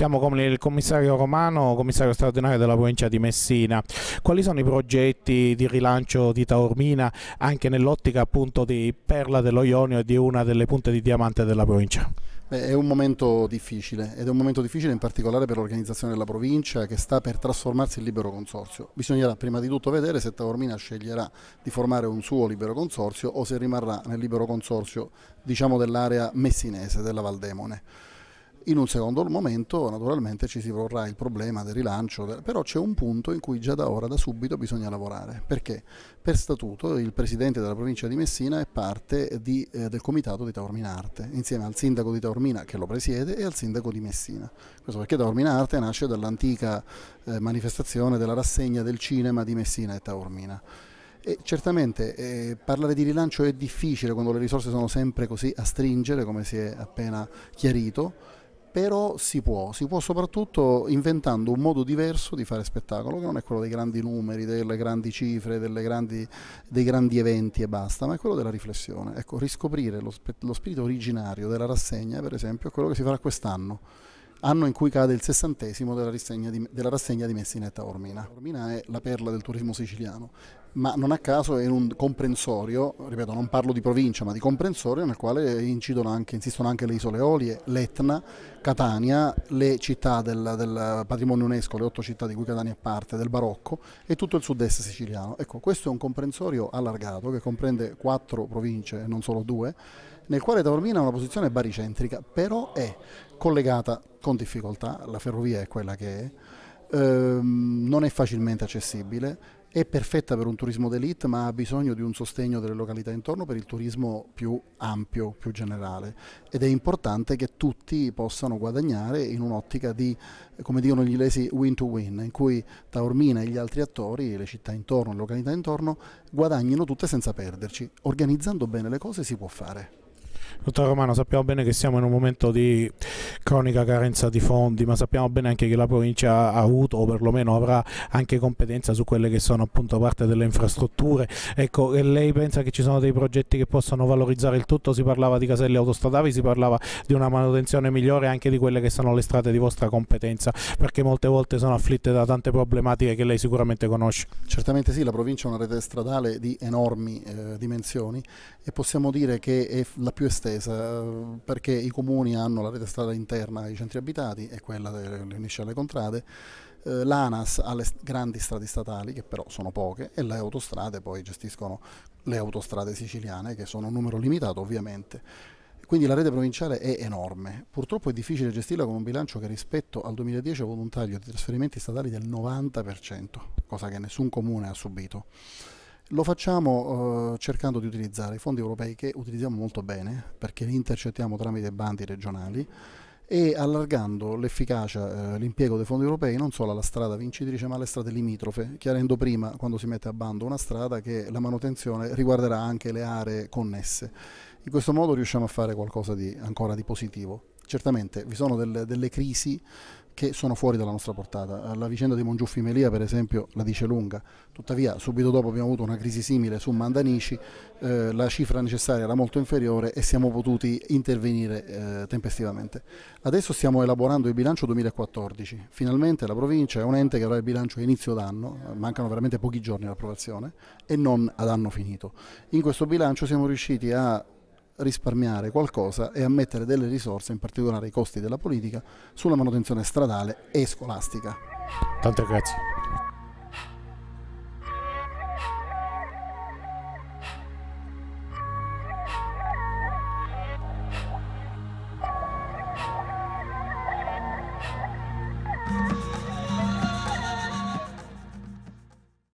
Siamo con il commissario romano, commissario straordinario della provincia di Messina. Quali sono i progetti di rilancio di Taormina anche nell'ottica appunto di Perla dello Ionio e di una delle punte di diamante della provincia? è un momento difficile ed è un momento difficile in particolare per l'organizzazione della provincia che sta per trasformarsi in libero consorzio. Bisognerà prima di tutto vedere se Taormina sceglierà di formare un suo libero consorzio o se rimarrà nel libero consorzio diciamo, dell'area messinese, della Valdemone. In un secondo momento naturalmente ci si vorrà il problema del rilancio, però c'è un punto in cui già da ora, da subito bisogna lavorare, perché per statuto il presidente della provincia di Messina è parte di, eh, del comitato di Taormina Arte, insieme al sindaco di Taormina che lo presiede e al sindaco di Messina. Questo perché Taormina Arte nasce dall'antica eh, manifestazione della rassegna del cinema di Messina e Taormina. E certamente eh, parlare di rilancio è difficile quando le risorse sono sempre così a stringere, come si è appena chiarito però si può, si può soprattutto inventando un modo diverso di fare spettacolo, che non è quello dei grandi numeri, delle grandi cifre, delle grandi, dei grandi eventi e basta, ma è quello della riflessione. Ecco, riscoprire lo, lo spirito originario della rassegna, per esempio, è quello che si farà quest'anno anno in cui cade il sessantesimo della, di, della rassegna di Messinetta Ormina. Ormina è la perla del turismo siciliano ma non a caso è un comprensorio, ripeto non parlo di provincia ma di comprensorio nel quale incidono anche, insistono anche le isole Olie, l'Etna, Catania, le città del, del, patrimonio UNESCO, le otto città di cui Catania è parte, del barocco e tutto il sud-est siciliano. Ecco, questo è un comprensorio allargato che comprende quattro province e non solo due, nel quale Taormina ha una posizione baricentrica, però è collegata con difficoltà, la ferrovia è quella che è, ehm, non è facilmente accessibile è perfetta per un turismo d'elite ma ha bisogno di un sostegno delle località intorno per il turismo più ampio, più generale ed è importante che tutti possano guadagnare in un'ottica di, come dicono gli inglesi, win to win, in cui Taormina e gli altri attori, le città intorno, le località intorno, guadagnino tutte senza perderci. Organizzando bene le cose si può fare. Dottor Romano, sappiamo bene che siamo in un momento di cronica carenza di fondi, ma sappiamo bene anche che la provincia ha avuto o perlomeno avrà anche competenza su quelle che sono appunto parte delle infrastrutture. Ecco, lei pensa che ci sono dei progetti che possano valorizzare il tutto? Si parlava di caselle autostradali, si parlava di una manutenzione migliore anche di quelle che sono le strade di vostra competenza, perché molte volte sono afflitte da tante problematiche che lei sicuramente conosce. Certamente sì, la provincia ha una rete stradale di enormi eh, dimensioni e possiamo dire che è la più estesa attesa eh, perché i comuni hanno la rete strada interna ai centri abitati e quella che unisce alle contrade eh, l'ANAS ha le grandi strade statali, che però sono poche, e le autostrade poi gestiscono le autostrade siciliane, che sono un numero limitato ovviamente. Quindi la rete provinciale è enorme. Purtroppo è difficile gestirla con un bilancio che rispetto al 2010 ha avuto un taglio di trasferimenti statali del 90%, cosa che nessun comune ha subito. Lo facciamo eh, cercando di utilizzare i fondi europei che utilizziamo molto bene perché li intercettiamo tramite bandi regionali e allargando l'efficacia, eh, l'impiego dei fondi europei non solo alla strada vincitrice ma alle strade limitrofe, chiarendo prima quando si mette a bando una strada che la manutenzione riguarderà anche le aree connesse. In questo modo riusciamo a fare qualcosa di, ancora di positivo. Certamente vi sono delle, delle crisi che sono fuori dalla nostra portata. La vicenda di Mongiuffi Melia, per esempio, la dice lunga. Tuttavia, subito dopo abbiamo avuto una crisi simile su Mandanici, eh, la cifra necessaria era molto inferiore e siamo potuti intervenire eh, tempestivamente. Adesso stiamo elaborando il bilancio 2014. Finalmente la provincia è un ente che avrà il bilancio a inizio d'anno, mancano veramente pochi giorni all'approvazione, e non ad anno finito. In questo bilancio siamo riusciti a risparmiare qualcosa e a mettere delle risorse, in particolare i costi della politica, sulla manutenzione stradale e scolastica. Tante grazie.